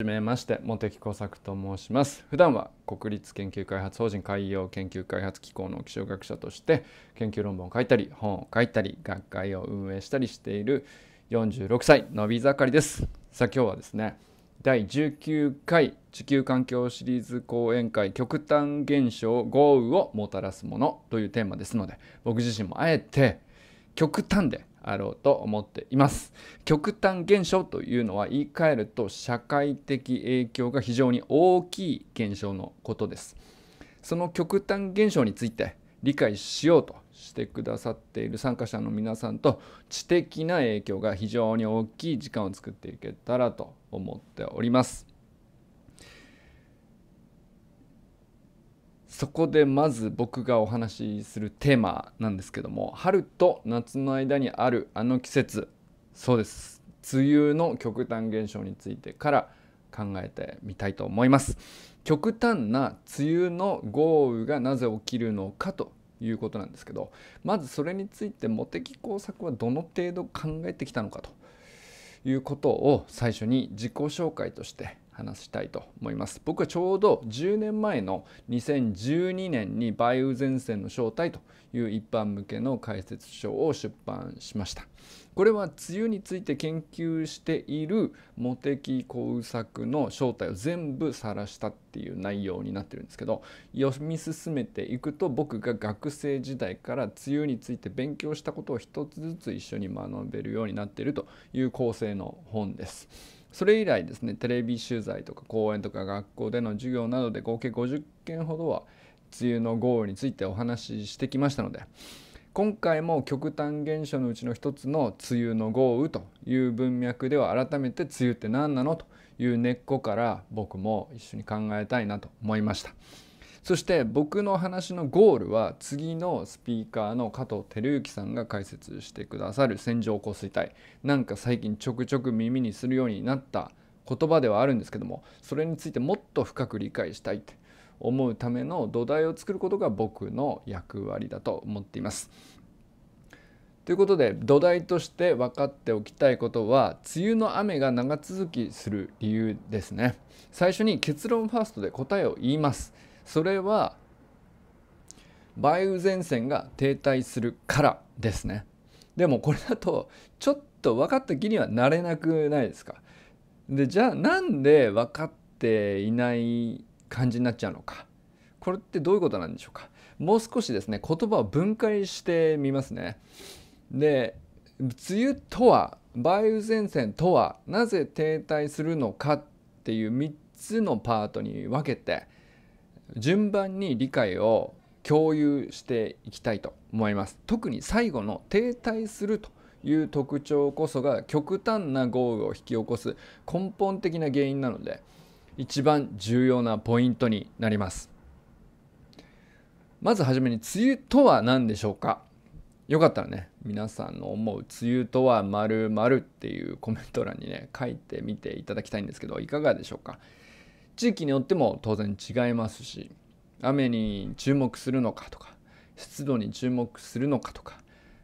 じめまして茂木耕作と申します普段は国立研究開発法人海洋研究開発機構の気象学者として研究論文を書いたり本を書いたり学会を運営したりしている46歳のび盛りですさあ今日はですね第19回地球環境シリーズ講演会極端現象豪雨をもたらすものというテーマですので僕自身もあえて極端であろうと思っています。極端現象というのは言い換えると社会的影響が非常に大きい現象のことです。その極端現象について理解しようとしてくださっている参加者の皆さんと知的な影響が非常に大きい時間を作っていけたらと思っております。そこでまず僕がお話しするテーマなんですけども春と夏の間にあるあの季節そうです梅雨の極端現象についてから考えてみたいと思います極端な梅雨の豪雨がなぜ起きるのかということなんですけどまずそれについて茂木工作はどの程度考えてきたのかということを最初に自己紹介として話したいと思います僕はちょうど10年前の2012年に梅雨前線の正体という一般向けの解説書を出版しましたこれは梅雨について研究している茂木耕作の正体を全部晒したっていう内容になってるんですけど読み進めていくと僕が学生時代から梅雨について勉強したことを一つずつ一緒に学べるようになっているという構成の本ですそれ以来ですねテレビ取材とか講演とか学校での授業などで合計50件ほどは梅雨の豪雨についてお話ししてきましたので今回も極端現象のうちの一つの梅雨の豪雨という文脈では改めて梅雨って何なのという根っこから僕も一緒に考えたいなと思いました。そして僕の話のゴールは次のスピーカーの加藤輝之さんが解説してくださる線状降水帯なんか最近ちょくちょく耳にするようになった言葉ではあるんですけどもそれについてもっと深く理解したいって思うための土台を作ることが僕の役割だと思っています。ということで土台として分かっておきたいことは梅雨の雨が長続きする理由ですね最初に結論ファーストで答えを言いますそれは梅雨前線が停滞するからですねでもこれだとちょっと分かった気にはなれなくないですかでじゃあなんで分かっていない感じになっちゃうのかこれってどういうことなんでしょうかもう少しですね言葉を分解してみますねで梅雨とは梅雨前線とはなぜ停滞するのかっていう3つのパートに分けて順番に理解を共有していきたいと思います特に最後の停滞するという特徴こそが極端な豪雨を引き起こす根本的な原因なので一番重要なポイントになりますまずはじめに梅雨とは何でしょうかよかったらね皆さんの思う「梅雨とはまるっていうコメント欄にね書いてみていただきたいんですけどいかがでしょうか地域によっても当然違いますし雨に注目するのかとか湿度に注目するのかとか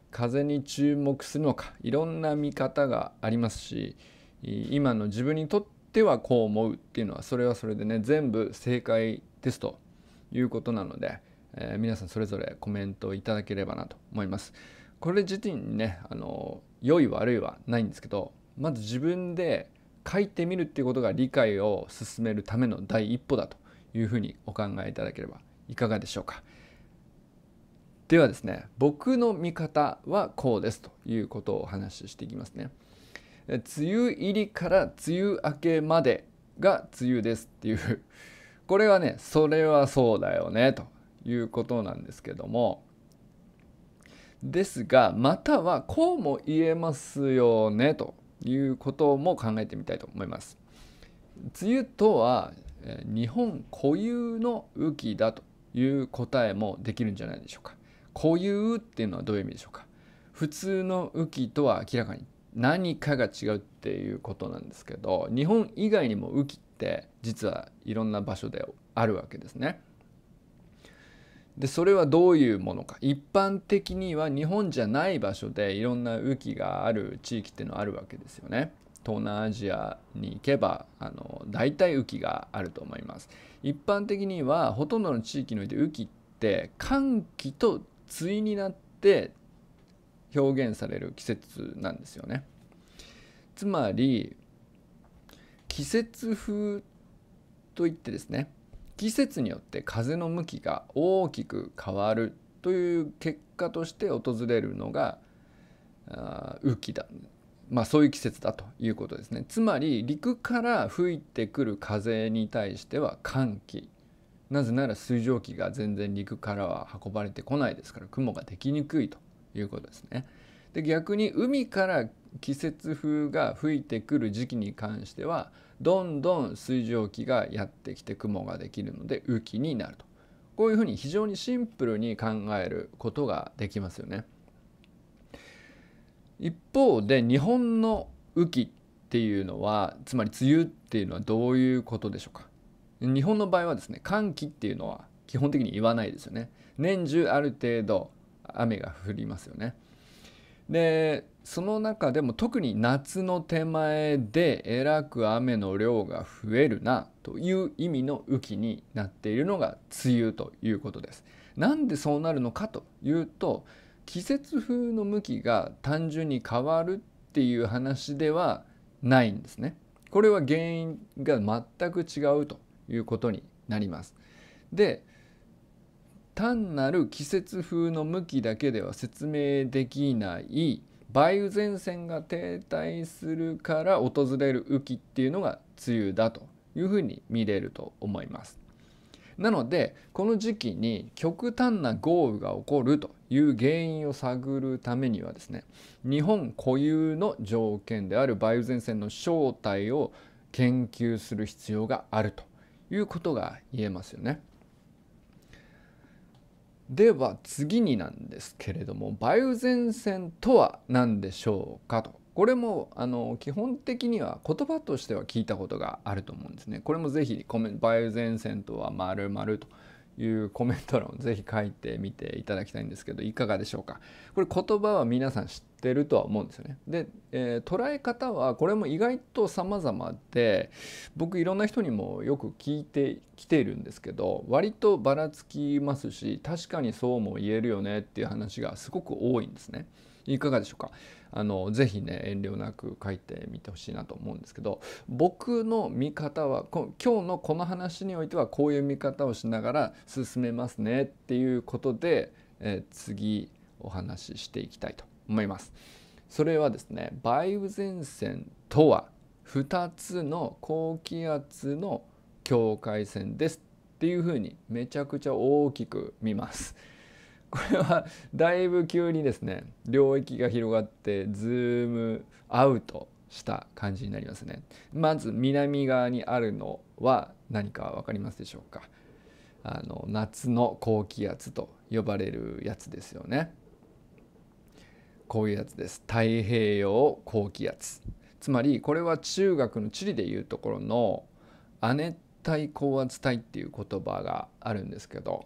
風に注目するのかいろんな見方がありますし今の自分にとってはこう思うっていうのはそれはそれでね全部正解ですということなので、えー、皆さんそれぞれコメントいただければなと思います。これ自体にねあの良い悪いはないんですけどまず自分で書いてみるっていうことが理解を進めるための第一歩だというふうにお考えいただければいかがでしょうか。ではですね僕の見方はこうですということをお話ししていきますね。梅雨入りから梅雨明けまでが梅雨ですっていうこれはねそれはそうだよねということなんですけどもですがまたはこうも言えますよねということも考えてみたいと思います。梅雨とは日本固有の雨季だという答えもできるんじゃないでしょうか。固有っていうのはどういう意味でしょうか。普通の雨季とは明らかに何かが違うっていうことなんですけど日本以外にも雨季って実はいろんな場所であるわけですね。でそれはどういうものか一般的には日本じゃない場所でいろんな雨季がある地域っていうのはあるわけですよね。東南アジアに行けばあの大体雨季があると思います一般的にはほとんどの地域において雨季って寒気と対になって表現される季節なんですよねつまり季節風といってですね季節によって風の向きが大きく変わるという結果として訪れるのが雨季だ、まあ、そういう季節だということですねつまり陸から吹いてくる風に対しては寒気なぜなら水蒸気が全然陸からは運ばれてこないですから雲ができにくいということですね。で逆に海から季節風が吹いてくる時期に関してはどんどん水蒸気がやってきて雲ができるので雨季になるとこういうふうに非常にシンプルに考えることができますよね。一方で日本の雨季っていうのはつまり梅雨っていうのはどういうことでしょうか日本の場合はですね寒気っていうのは基本的に言わないですよね年中ある程度雨が降りますよねでその中でも特に夏の手前でえらく雨の量が増えるなという意味の雨季になっているのが梅雨ということです。なんでそうなるのかというと季節風の向きが単純に変わるっていう話ではないんですね。これは原因が全く違うということになります。で単なる季節風の向きだけでは説明できない梅雨前線が停滞するから訪れる雨季っていうのが梅雨だというふうに見れると思います。なのでこの時期に極端な豪雨が起こるという原因を探るためにはですね日本固有の条件である梅雨前線の正体を研究する必要があるということが言えますよね。では次になんですけれども梅雨前線とは何でしょうかとこれもあの基本的には言葉としては聞いたことがあると思うんですね。これもぜひコメント梅雨前線とは〇〇と。いうコメント欄を ぜひ書いてみていただきたいんですけどいかがでしょうかこれ言葉は皆さん知ってるとは思うんですよねで、えー、捉え方はこれも意外と様々で僕いろんな人にもよく聞いてきているんですけど割とばらつきますし確かにそうも言えるよねっていう話がすごく多いんですねいかがでしょうかあのぜひね遠慮なく書いてみてほしいなと思うんですけど僕の見方は今日のこの話においてはこういう見方をしながら進めますねっていうことで、えー、次お話ししていきたいと思います。それはですね梅雨前線とは2つの高気圧の境界線ですっていうふうにめちゃくちゃ大きく見ます。これはだいぶ急にですね領域が広がってズームアウトした感じになりますねまず南側にあるのは何か分かりますでしょうかあの夏の高気圧と呼ばれるやつですよねこういうやつです太平洋高気圧つまりこれは中学の地理でいうところの亜熱帯高圧帯っていう言葉があるんですけど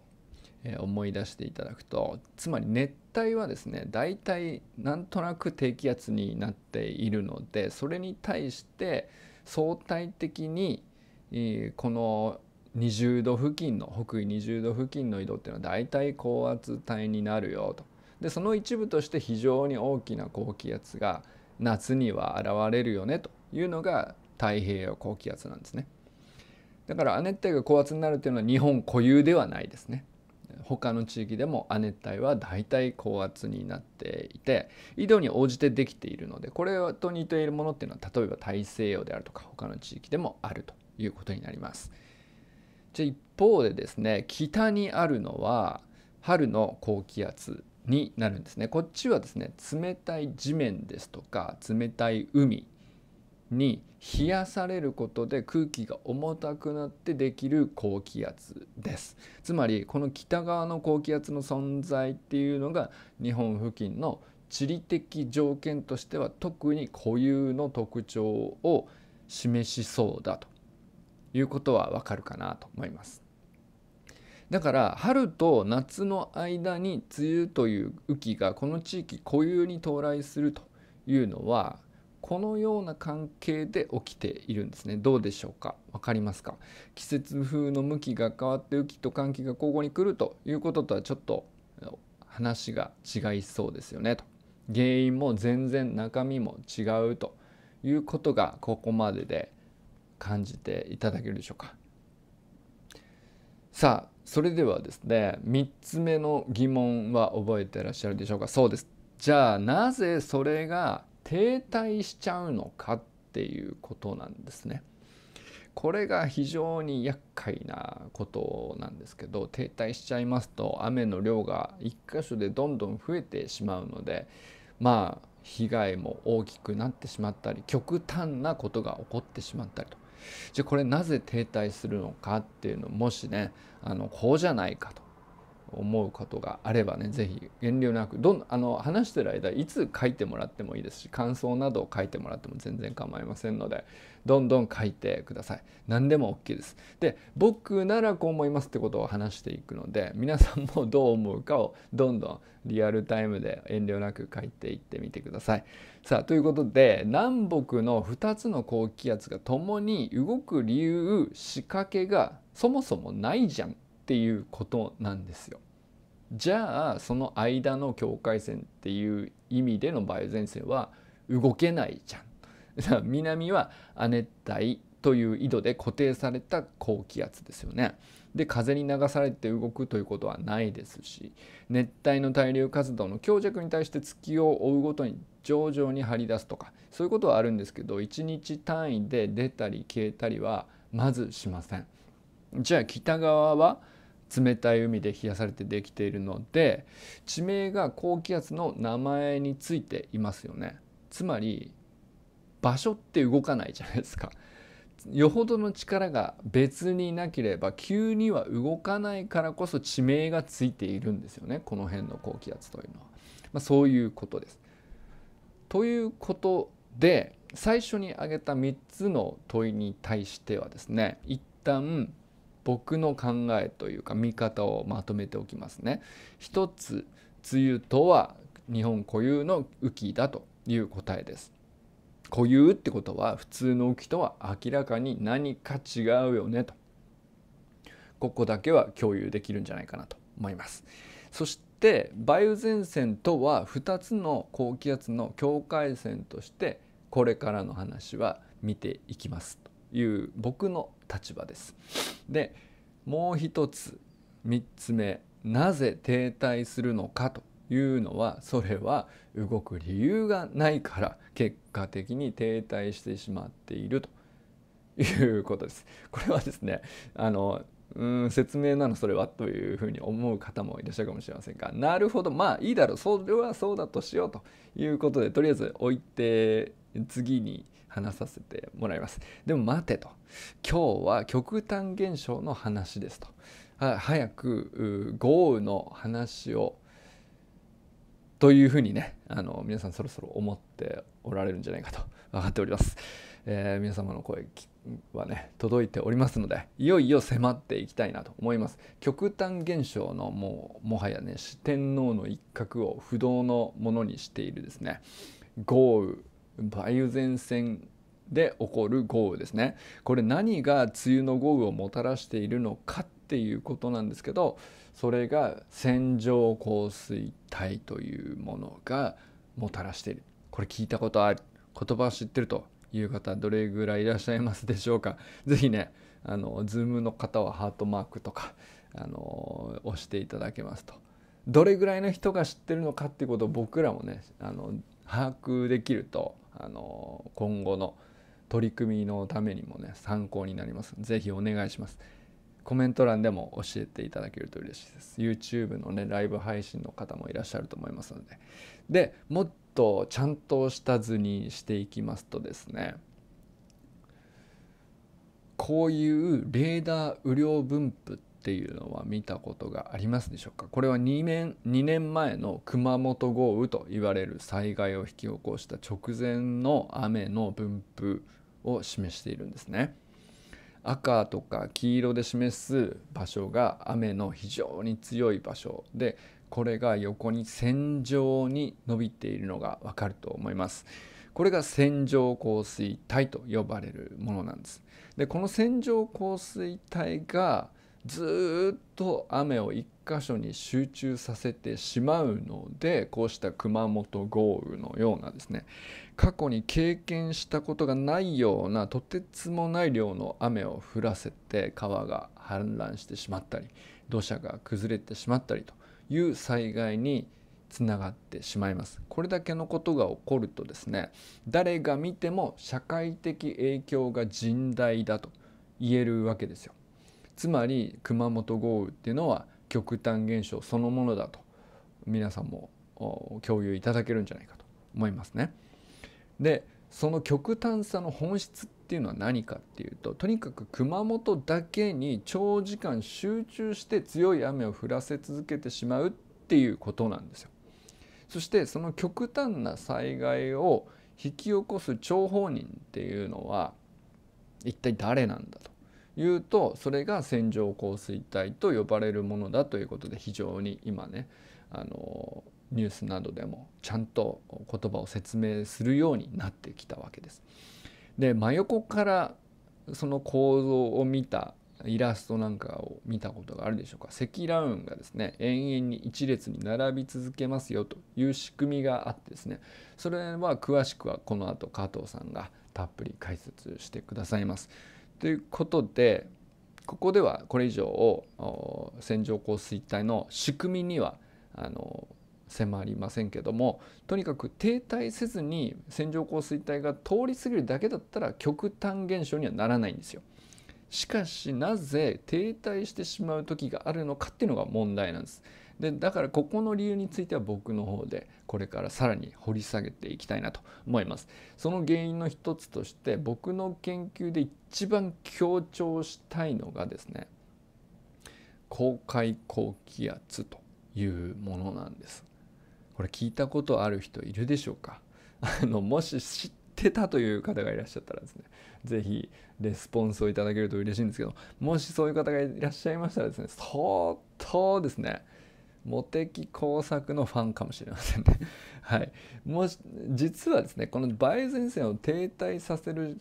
え思い出していただくとつまり熱帯はですね大体なんとなく低気圧になっているのでそれに対して相対的に、えこの20度付近の北緯20度付近の緯度っていうのは大体高圧帯になるよと。でその一部として非常に大きな高気圧が夏には現れるよねというのが太平洋高気圧なんですね。だから亜熱帯が高圧になるというのは日本固有ではないですね。他の地域でも亜熱帯は大体高圧になっていて緯度に応じてできているのでこれと似ているものっていうのは例えば大西洋であるとか他の地域でもあるということになります。じゃ一方でですね北にあるのは春の高気圧になるんですねこっちはですね冷たい地面ですとか冷たい海に冷やされることで空気が重たくなってできる高気圧ですつまりこの北側の高気圧の存在っていうのが日本付近の地理的条件としては特に固有の特徴を示しそうだということはわかるかなと思います。だから春と夏の間に梅雨という雨季がこの地域固有に到来するというのはこのような関係で起きているんですねどうでしょうか分かりますか季節風の向きが変わって雨季と寒気が交互に来るということとはちょっと話が違いそうですよねと原因も全然中身も違うということがここまでで感じていただけるでしょうかさあそれではですね3つ目の疑問は覚えてらっしゃるでしょうかそうですじゃあなぜそれが停滞しちゃうのかっていうことなんですね。これが非常に厄介なことなんですけど停滞しちゃいますと雨の量が1箇所でどんどん増えてしまうのでまあ被害も大きくなってしまったり極端なことが起こってしまったりとじゃあこれなぜ停滞するのかっていうのもしねあのこうじゃないかと思うことがあればね是非遠慮なくどんあの話してる間いつ書いてもらってもいいですし感想などを書いてもらっても全然構いませんのでどんどん書いてください何でも OK ですで僕ならこう思いますってことを話していくので皆さんもどう思うかをどんどんリアルタイムで遠慮なく書いていってみてくださいさあということで南北の2つの高気圧が共に動く理由仕掛けがそもそもないじゃんっていうことなんですよ。じゃあその間の境界線っていう意味での梅雨前線は動けないじゃん。南は亜熱帯という緯度で固定された高気圧ですよね。で風に流されて動くということはないですし熱帯の対流活動の強弱に対して月を追うごとに徐々に張り出すとかそういうことはあるんですけど1日単位で出たり消えたりはまずしません。じゃあ北側は冷たい海で冷やされてできているので地名が高気圧の名前についていますよねつまり場所って動かないじゃないですかよほどの力が別になければ急には動かないからこそ地名がついているんですよねこの辺の高気圧というのは、まあ、そういうことです。ということで最初に挙げた3つの問いに対してはですね一旦僕の考えというか見方をまとめておきますね。一つ梅雨とは日本固有の雨季だという答えです。固有ってことは普通の雨季とは明らかに何か違うよねと。ここだけは共有できるんじゃないかなと思います。そして梅雨前線とは2つの高気圧の境界線としてこれからの話は見ていきます。いう僕の立場です。でもう一つ3つ目なぜ停滞するのかというのはそれは動く理由がないから結果的に停滞してしまっているということです。これはですねあのうん説明なのそれはというふうに思う方もいらっしゃるかもしれませんがなるほどまあいいだろうそれはそうだとしようということでとりあえず置いて次に話させてもらいます。でも待てと。今日は極端現象の話ですと。早く豪雨の話をというふうにねあの皆さんそろそろ思っておられるんじゃないかと分かっております、えー、皆様の声はね届いておりますのでいよいよ迫っていきたいなと思います極端現象のもうもはやね四天王の一角を不動のものにしているですね豪雨梅雨前線で起こる豪雨ですねこれ何が梅雨の豪雨をもたらしているのかっていうことなんですけどそれが線状降水帯というものがもたらしているこれ聞いたことある言葉を知ってるという方どれぐらいいらっしゃいますでしょうか是非ねあの Zoom の方はハートマークとかあの押していただけますとどれぐらいの人が知ってるのかっていうことを僕らもねあの把握できるとあの今後の取り組みのためにもね参考になります是非お願いしますコメント欄でも教えていただけると嬉しいです YouTube のねライブ配信の方もいらっしゃると思いますのででもっとちゃんとした図にしていきますとですねこういうレーダー雨量分布っっていうのは見たことがありますでしょうかこれは2年 ,2 年前の熊本豪雨といわれる災害を引き起こした直前の雨の分布を示しているんですね。赤とか黄色で示す場所が雨の非常に強い場所でこれが横に線状に伸びているのがわかると思います。これが線状降水帯と呼ばれるものなんです。でこの線状降水帯がずっと雨を一箇所に集中させてしまうのでこうした熊本豪雨のようなですね過去に経験したことがないようなとてつもない量の雨を降らせて川が氾濫してしまったり土砂が崩れてしまったりという災害につながってしまいますこれだけのことが起こるとですね誰が見ても社会的影響が甚大だと言えるわけですよつまり熊本豪雨っていうのは極端現象そのものだと皆さんも共有いただけるんじゃないかと思いますね。でその極端さの本質っていうのは何かっていうととにかく熊本だけに長時間集中して強い雨を降らせ続けてしまうっていうことなんですよ。そしてその極端な災害を引き起こす張本人っていうのは一体誰なんだと。いうとそれが線状降水帯と呼ばれるものだということで非常に今ねあのニュースなどでもちゃんと言葉を説明するようになってきたわけです。で真横からその構造を見たイラストなんかを見たことがあるでしょうか積乱雲がですね延々に一列に並び続けますよという仕組みがあってですねそれは詳しくはこの後加藤さんがたっぷり解説してくださいます。ということでここではこれ以上を線状降水帯の仕組みにはあの迫りませんけどもとにかく停滞せずに線状降水帯が通り過ぎるだけだったら極端現象にはならないんですよ。しかしなぜ停滞してしまう時があるのかっていうのが問題なんです。でだからここの理由については僕の方でこれからさらに掘り下げていきたいなと思います。その原因の一つとして僕の研究で一番強調したいのがですね公開高気圧というものなんです。これ聞いたことある人いるでしょうか あのもし知ってたという方がいらっしゃったらですね是非レスポンスをいただけると嬉しいんですけどもしそういう方がいらっしゃいましたらですね相当ですね茂木工作のファンかもしれませんね はい。もし、実はですね、この梅雨前線を停滞させる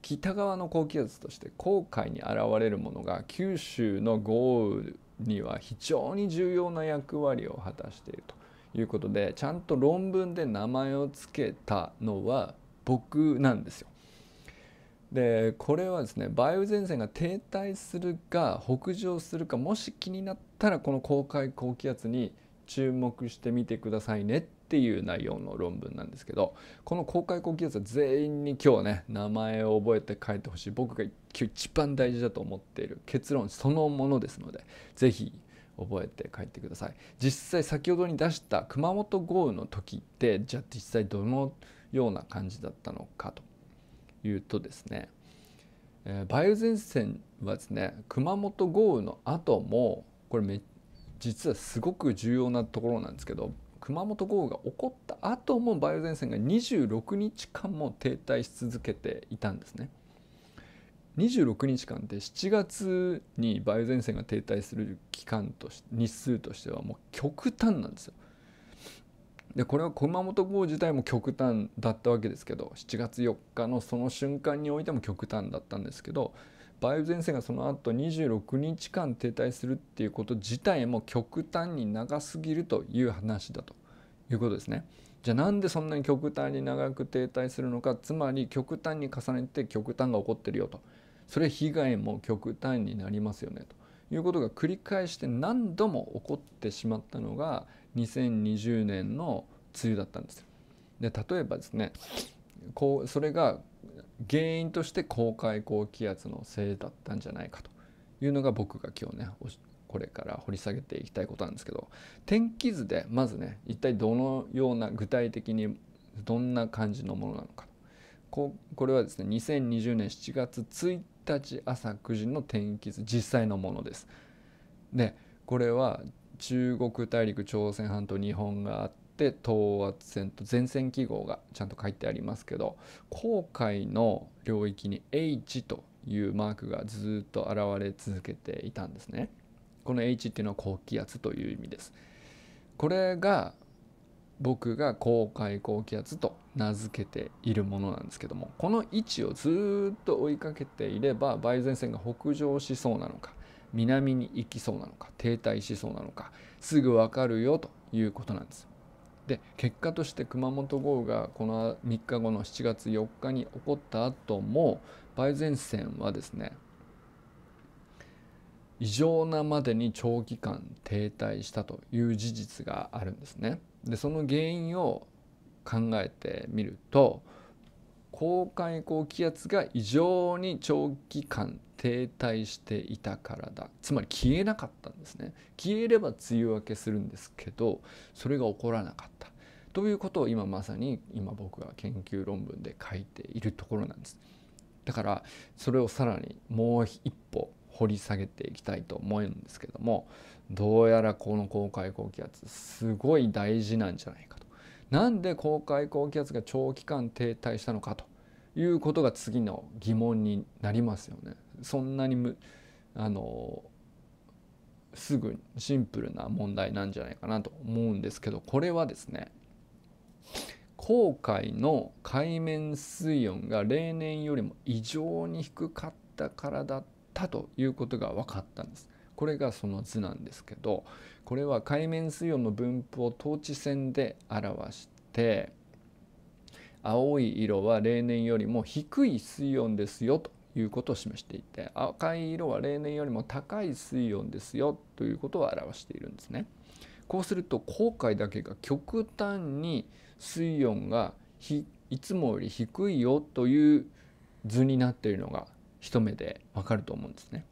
北側の高気圧として航海に現れるものが九州の豪雨には非常に重要な役割を果たしているということでちゃんと論文で名前を付けたのは僕なんですよ。でこれはですね梅雨前線が停滞するか北上するかもし気になっったらこの公開高気圧に注目してみてくださいねっていう内容の論文なんですけどこの公開高気圧は全員に今日ね名前を覚えて書いてほしい僕が今日一番大事だと思っている結論そのものですので是非覚えて帰ってください実際先ほどに出した熊本豪雨の時ってじゃあ実際どのような感じだったのかというとですね、え梅雨前線はですね熊本豪雨の後もこれめ実はすごく重要なところなんですけど熊本豪雨が起こった後も梅雨前線が26日間も停滞し続けていたんですね。26日間って7月に梅雨前線が停滞する期間とし日数としてはもう極端なんですよ。でこれは熊本豪雨自体も極端だったわけですけど7月4日のその瞬間においても極端だったんですけど梅雨前線がその後26日間停滞するっていうこと自体も極端に長すぎるという話だということですね。じゃあなんでそんなに極端に長く停滞するのかつまり極端に重ねて極端が起こってるよとそれ被害も極端になりますよねということが繰り返して何度も起こってしまったのが2020年の梅雨だったんですで例えばですねこうそれが原因として高海高気圧のせいだったんじゃないかというのが僕が今日ねこれから掘り下げていきたいことなんですけど天気図でまずね一体どのような具体的にどんな感じのものなのかとここれはですね2020年7月1日朝9時の天気図実際のものです。でこれは中国大陸朝鮮半島日本があってって等圧線と前線記号がちゃんと書いてありますけど航海の領域に H というマークがずっと現れ続けていたんですね。この H っていうのは高気圧という意味です。これが僕が公開高気圧と名付けているものなんですけどもこの位置をずっと追いかけていれば梅雨前線が北上しそうなのか南に行きそうなのか停滞しそうなのかすぐ分かるよということなんです。で結果として熊本豪雨がこの3日後の7月4日に起こった後も梅雨前線はですね異常なまでに長期間停滞したという事実があるんですね。でその原因を考えてみると高海高気圧が異常に長期間停滞していたからだつまり消えなかったんですね消えれば梅雨明けするんですけどそれが起こらなかったということを今まさに今僕が研究論文で書いているところなんですだからそれをさらにもう一歩掘り下げていきたいと思うんですけどもどうやらこの公開高気圧すごい大事なんじゃないかと。なんで公開高気圧が長期間停滞したのかということが次の疑問になりますよね。そんなにむあのすぐシンプルな問題なんじゃないかなと思うんですけどこれはですね航海の海面水温が例年よりも異常に低かったからだったということが分かったんです。これがその図なんですけどこれは海面水温の分布を統治線で表して青い色は例年よりも低い水温ですよということを示していて赤い色は例年よりも高い水温ですよということを表しているんですね。こうすると紅海だけが極端に水温がいつもより低いよという図になっているのが一目でわかると思うんですね。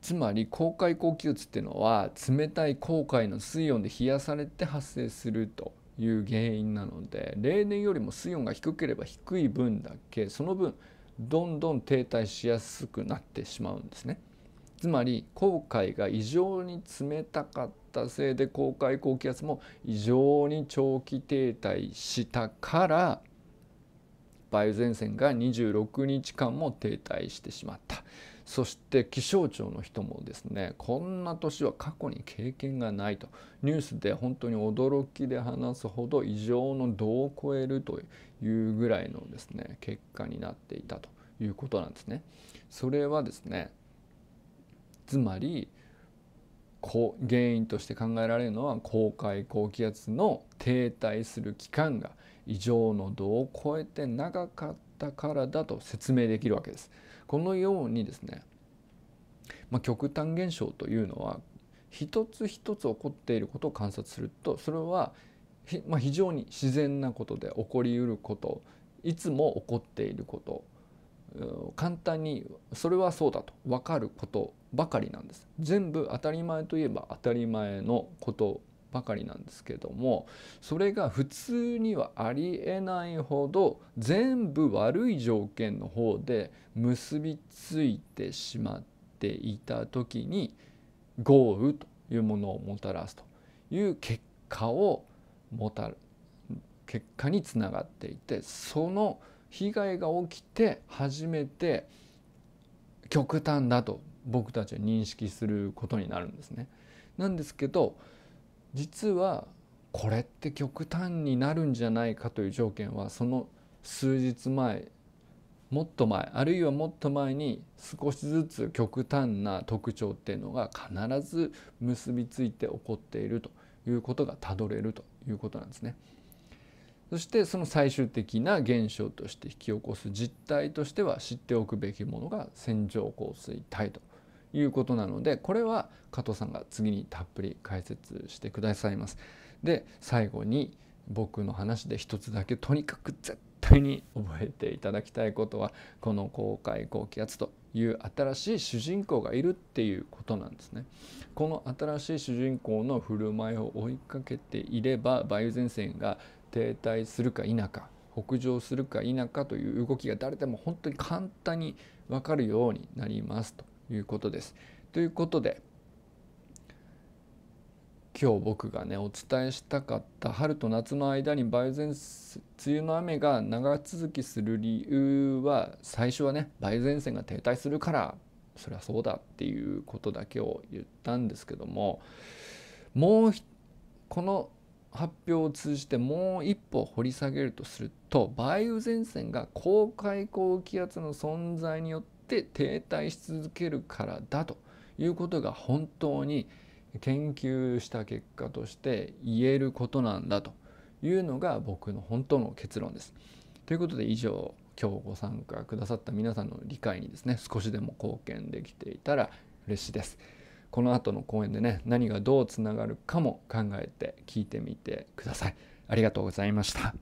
つまり公開高気圧っていうのは冷たい航海の水温で冷やされて発生するという原因なので例年よりも水温が低ければ低い分だけその分どんどん停滞しやすくなってしまうんですね。つまり航海が異常に冷たかったせいで航海高気圧も異常に長期停滞したから梅雨前線が26日間も停滞してしまった。そして気象庁の人もですねこんな年は過去に経験がないとニュースで本当に驚きで話すほど異常の度を超えるというぐらいのですね結果になっていたということなんですね。それはですねつまり原因として考えられるのは公海高気圧の停滞する期間が異常の度を超えて長かったからだと説明できるわけです。このようにですね、まあ、極端現象というのは一つ一つ起こっていることを観察するとそれは、まあ、非常に自然なことで起こりうることいつも起こっていること簡単にそれはそうだと分かることばかりなんです全部当たり前といえば当たり前のことばかりなんですけどもそれが普通にはありえないほど全部悪い条件の方で結びついてしまっていた時に豪雨というものをもたらすという結果をもたる結果につながっていてその被害が起きて初めて極端だと僕たちは認識することになるんですね。なんですけど実はこれって極端になるんじゃないかという条件はその数日前もっと前あるいはもっと前に少しずつ極端な特徴っていうのが必ず結びついて起こっているということがたどれるということなんですね。そしてその最終的な現象として引き起こす実態としては知っておくべきものが線状降水帯と。いうことなのでこれは加藤さんが次にたっぷり解説してくださいます。で最後に僕の話で一つだけとにかく絶対に覚えていただきたいことはこの公開高気圧という新しい主人公がいるっていうことなんですね。この新しい主人公の振る舞いを追いかけていれば梅雨前線が停滞するか否か北上するか否かという動きが誰でも本当に簡単に分かるようになりますと。いうことです。ということで今日僕がねお伝えしたかった春と夏の間に梅雨前梅雨の雨が長続きする理由は最初はね梅雨前線が停滞するからそりゃそうだっていうことだけを言ったんですけどももうこの発表を通じてもう一歩掘り下げるとすると梅雨前線が高海高気圧の存在によってって停滞し続けるからだということが本当に研究した結果として言えることなんだというのが僕の本当の結論です。ということで以上今日ご参加くださった皆さんの理解にですね少しでも貢献できていたら嬉しいです。この後の講演でね何がどうつながるかも考えて聞いてみてください。ありがとうございました。